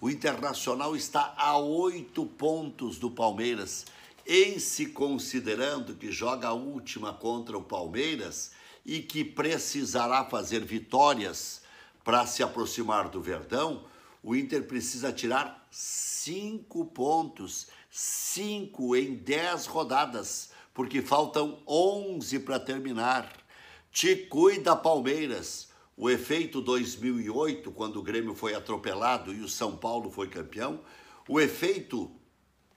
O Internacional está a oito pontos do Palmeiras. Em se considerando que joga a última contra o Palmeiras e que precisará fazer vitórias para se aproximar do Verdão, o Inter precisa tirar cinco pontos, cinco em dez rodadas, porque faltam onze para terminar. Te cuida, Palmeiras o efeito 2008, quando o Grêmio foi atropelado e o São Paulo foi campeão, o efeito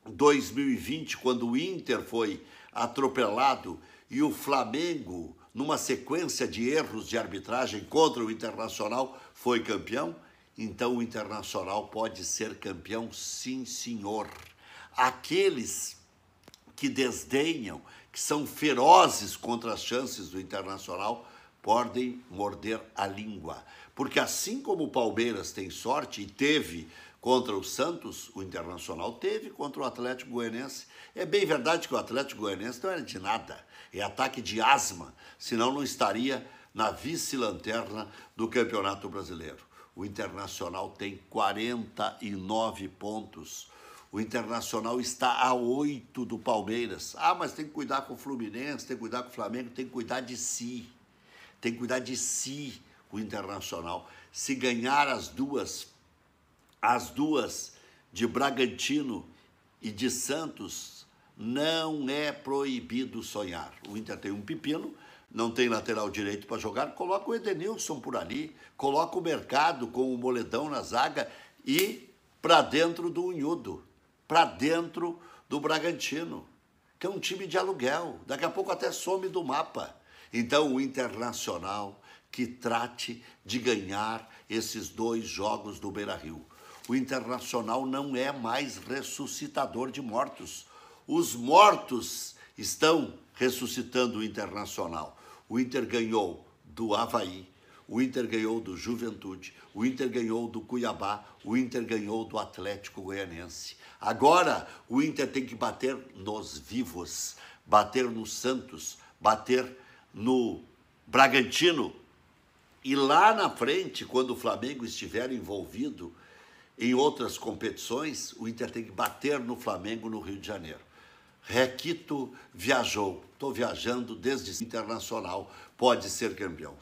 2020, quando o Inter foi atropelado e o Flamengo, numa sequência de erros de arbitragem contra o Internacional, foi campeão, então o Internacional pode ser campeão, sim, senhor. Aqueles que desdenham, que são ferozes contra as chances do Internacional, podem morder a língua. Porque assim como o Palmeiras tem sorte e teve contra o Santos, o Internacional teve contra o Atlético Goianense. É bem verdade que o Atlético Goianense não era de nada, é ataque de asma, senão não estaria na vice-lanterna do Campeonato Brasileiro. O Internacional tem 49 pontos. O Internacional está a 8 do Palmeiras. Ah, mas tem que cuidar com o Fluminense, tem que cuidar com o Flamengo, tem que cuidar de si tem que cuidar de si o Internacional. Se ganhar as duas, as duas de Bragantino e de Santos, não é proibido sonhar. O Inter tem um pepino, não tem lateral direito para jogar, coloca o Edenilson por ali, coloca o Mercado com o Moledão na zaga e para dentro do Unhudo, para dentro do Bragantino, que é um time de aluguel. Daqui a pouco até some do mapa. Então, o Internacional que trate de ganhar esses dois jogos do Beira Rio. O Internacional não é mais ressuscitador de mortos. Os mortos estão ressuscitando o Internacional. O Inter ganhou do Havaí, o Inter ganhou do Juventude, o Inter ganhou do Cuiabá, o Inter ganhou do Atlético Goianense. Agora o Inter tem que bater nos vivos, bater no Santos, bater no Bragantino. E lá na frente, quando o Flamengo estiver envolvido em outras competições, o Inter tem que bater no Flamengo no Rio de Janeiro. Requito viajou, estou viajando desde internacional, pode ser campeão.